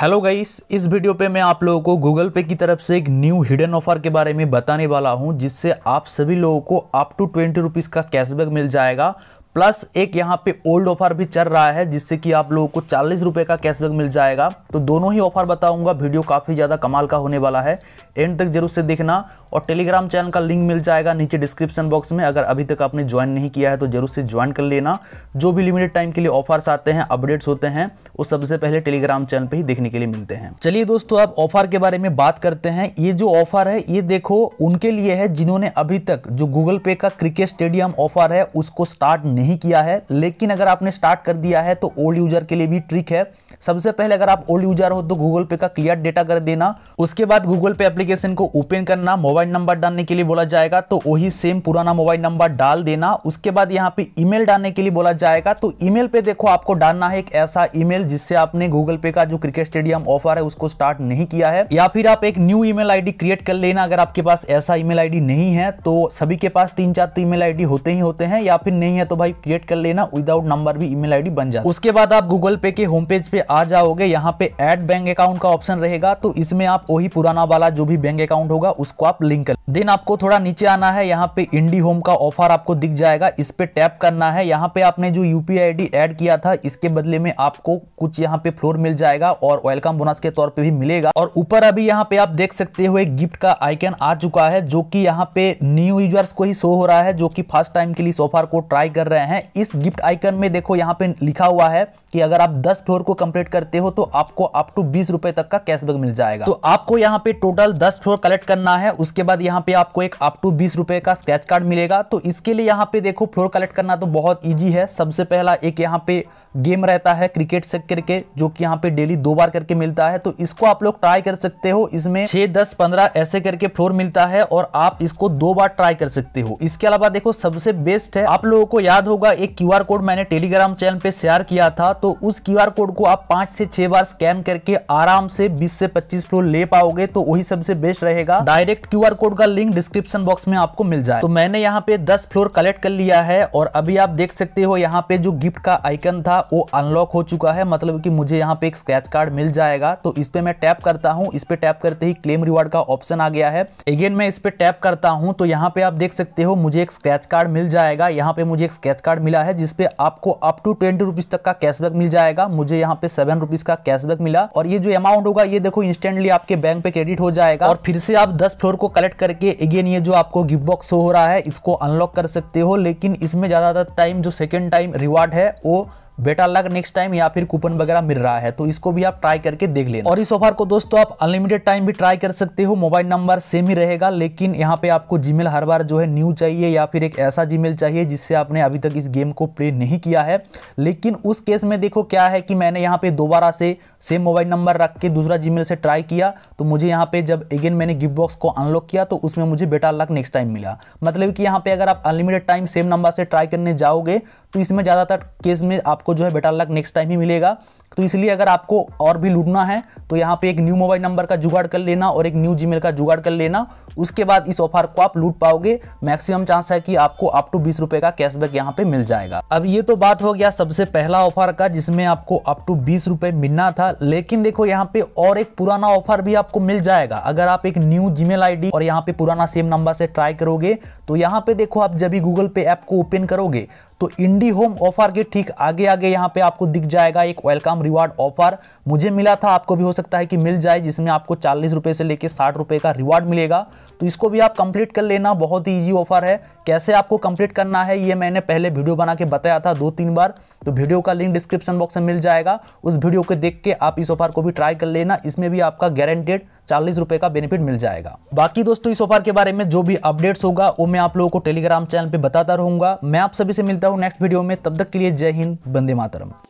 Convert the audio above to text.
hello guys इस video पे मैं आप लोगों को गूगल पे की तरफ से एक न्यू हिडन ऑफर के बारे में बताने वाला हूं जिससे आप सभी लोगों को अप टू ट्वेंटी रुपीज़ का कैशबैक मिल जाएगा प्लस एक यहाँ पे ओल्ड ऑफर भी चल रहा है जिससे कि आप लोगों को चालीस रुपये का कैशबैक मिल जाएगा तो दोनों ही ऑफर बताऊंगा वीडियो काफ़ी ज़्यादा कमाल का होने वाला है एंड तक जरूर से देखना और टेलीग्राम चैनल का लिंक मिल जाएगा नीचे डिस्क्रिप्शन बॉक्स में अगर अभी तक आपने ज्वाइन नहीं किया है तो जरूर से ज्वाइन कर लेना जो भी लिमिटेड टाइम के लिए ऑफर्स आते हैं अपडेट्स होते हैं वो सबसे पहले टेलीग्राम चैनल पर ही देखने के लिए मिलते हैं चलिए दोस्तों आप ऑफर के बारे में बात करते हैं ये जो ऑफर है ये देखो उनके लिए है जिन्होंने अभी तक जो गूगल पे का क्रिकेट स्टेडियम ऑफर है उसको स्टार्ट नहीं किया है लेकिन अगर आपने स्टार्ट कर दिया है तो ओल्ड यूजर के लिए भी ट्रिक है सबसे पहले अगर आप ओल्ड यूजर हो तो गूगल पे का क्लियर डेटा कर देना उसके बाद गूगल पे एप्लीकेशन को ओपन करना मोबाइल नंबर डालने के लिए बोला जाएगा तो वही सेम पुराना मोबाइल नंबर डाल देना उसके बाद यहाँ पे ईमेल डालने के लिए बोला जाएगा तो ईमेल पे देखो आपको डालना है एक ऐसा ईमेल जिससे आपने गूगल पे का जो क्रिकेट स्टेडियम ऑफर है उसको स्टार्ट नहीं किया है या फिर आप एक न्यू ईमेल आईडी क्रिएट कर लेना अगर आपके पास ऐसा ईमेल आईडी नहीं है तो सभी के पास तीन चार तो ईमेल आईडी होते ही होते हैं या फिर नहीं है तो भाई प्रोफाइल क्रिएट कर लेना विदाउट नंबर भी ईमेल आईडी बन जाए उसके बाद आप गूगल पे के होम पेज पे आ जाओगे यहाँ पे एड बैंक अकाउंट का ऑप्शन रहेगा तो इसमें आप वही पुराना वाला जो भी बैंक अकाउंट होगा उसको आप लिंक कर देन आपको थोड़ा नीचे आना है यहाँ पे इंडी होम का ऑफर आपको दिख जाएगा इस पे टैप करना है यहाँ पे आपने जो यूपीआई आईडी ऐड किया था इसके बदले में आपको कुछ यहाँ पे फ्लोर मिल जाएगा और वेलकम बोनस के तौर पे भी मिलेगा और ऊपर अभी यहाँ पे आप देख सकते हो एक गिफ्ट का आइकन आ चुका है जो कि यहाँ पे न्यू यूजर्स को ही शो हो रहा है जो की फर्स्ट टाइम के लिए इस ऑफर को ट्राई कर रहे हैं रहे हैं इस गिफ्ट आइकन में देखो यहाँ पे लिखा हुआ है कि अगर आप 10 फ्लोर को कंप्लीट करते हो तो आपको अप टू बीस रुपए तक का कैशबैक मिल जाएगा तो आपको यहाँ पे टोटल 10 फ्लोर कलेक्ट करना है उसके बाद यहाँ पे आपको एक अप टू बीस रुपए का स्क्रैच कार्ड मिलेगा तो इसके लिए यहाँ पे देखो फ्लोर कलेक्ट करना तो बहुत ईजी है सबसे पहला एक यहाँ पे गेम रहता है क्रिकेट से करके जो कि यहाँ पे डेली दो बार करके मिलता है तो इसको आप लोग ट्राई कर सकते हो इसमें छह दस पंद्रह ऐसे करके फ्लोर मिलता है और आप इसको दो बार ट्राई कर सकते हो इसके अलावा देखो सबसे बेस्ट है आप लोगों को याद होगा एक क्यू कोड मैंने टेलीग्राम चैनल पे शेयर किया था तो उस क्यू कोड को आप पांच से छह बार स्कैन करके आराम से बीस से पच्चीस फ्लोर ले पाओगे तो वही सबसे बेस्ट रहेगा डायरेक्ट क्यू कोड का लिंक डिस्क्रिप्शन बॉक्स में आपको मिल जाए तो मैंने यहाँ पे दस फ्लोर कलेक्ट कर लिया है और अभी आप देख सकते हो यहाँ पे जो गिफ्ट का आइकन था वो अनलॉक हो चुका है मतलब कि मुझे यहाँ पे एक स्क्रैच कार्ड मिल जाएगा तो इस पे मैं टैप करता हूँ इस पे टैप करते ही क्लेम रिवार्ड का ऑप्शन आ गया है अगेन मैं इस पे टैप करता हूँ तो यहाँ पे आप देख सकते हो मुझे एक स्क्रैच कार्ड मिल जाएगा यहाँ पे मुझे एक स्क्रैच बैच कार्ड मिला है जिसपे आपको अप टू ट्वेंटी रुपीज तक का कैशबैक मिल जाएगा मुझे यहाँ पे सेवन रुपीज का कैशबैक मिला और ये जो अमाउंट होगा ये देखो इंस्टेंटली आपके बैंक पे क्रेडिट हो जाएगा और फिर से आप दस फ्लोर को कलेक्ट करके अगेन ये जो आपको गिफ्ट बॉक्स हो रहा है इसको अनलॉक कर सकते हो लेकिन इसमें ज्यादातर टाइम जो सेकेंड टाइम रिवार्ड है वो बेटा लग नेक्स्ट टाइम या फिर कूपन वगैरह मिल रहा है तो इसको भी आप ट्राई करके देख लेना और इस ऑफर को दोस्तों आप अनलिमिटेड टाइम भी ट्राई कर सकते हो मोबाइल नंबर सेम ही रहेगा लेकिन यहाँ पे आपको जीमेल हर बार जो है न्यू चाहिए या फिर एक ऐसा जीमेल चाहिए जिससे आपने अभी तक इस गेम को प्ले नहीं किया है लेकिन उस केस में देखो क्या है कि मैंने यहाँ पे दोबारा से सेम मोबाइल नंबर रख के दूसरा जीमेल से ट्राई किया तो मुझे यहाँ पे जब अगेन मैंने गिफ्ट बॉक्स को अनलॉक किया तो उसमें मुझे बेटा लक नेक्स्ट टाइम मिला मतलब कि यहाँ पे अगर आप अनलिमिटेड टाइम सेम नंबर से ट्राई करने जाओगे तो इसमें ज़्यादातर केस में आपको आपको जो है बेटा लक नेक्स्ट टाइम ही मिलेगा तो इसलिए अगर आपको और भी लूटना है तो यहाँ पे एक न्यू मोबाइल नंबर का जुगाड़ कर लेना और एक न्यू जीमेल का जुगाड़ कर लेना उसके बाद इस ऑफर को आप लूट पाओगे मैक्सिमम चांस है कि आपको अप टू बीस रुपए का कैशबैक यहाँ पे मिल जाएगा अब ये तो बात हो गया सबसे पहला ऑफर का जिसमें आपको अप टू बीस रुपए मिलना था लेकिन देखो यहाँ पे और एक पुराना ऑफर भी आपको मिल जाएगा अगर आप एक न्यू जीमेल आईडी और यहाँ पे पुराना सेम नंबर से ट्राई करोगे तो यहाँ पे देखो आप जब भी गूगल पे ऐप को ओपन करोगे तो इंडी होम ऑफर के ठीक आगे आगे यहाँ पे आपको दिख जाएगा एक वेलकम रिवार्ड ऑफर मुझे मिला था आपको भी हो सकता है कि मिल जाए जिसमें आपको चालीस रुपए से लेकर साठ रुपए का रिवार्ड मिलेगा तो इसको भी आप कंप्लीट कर लेना बहुत ही ईजी ऑफर है कैसे आपको कंप्लीट करना है ये मैंने पहले वीडियो बना के बताया था दो तीन बार तो वीडियो का लिंक डिस्क्रिप्शन बॉक्स में मिल जाएगा उस वीडियो को देख के आप इस ऑफर को भी ट्राई कर लेना इसमें भी आपका गारंटेड चालीस रुपए का बेनिफिट मिल जाएगा बाकी दोस्तों इस ऑफर के बारे में जो भी अपडेट्स होगा वो मैं आप लोगों को टेलीग्राम चैनल पर बताता रहूंगा मैं आप सभी से मिलता हूँ नेक्स्ट वीडियो में तब तक के लिए जय हिंद बंदे मातरम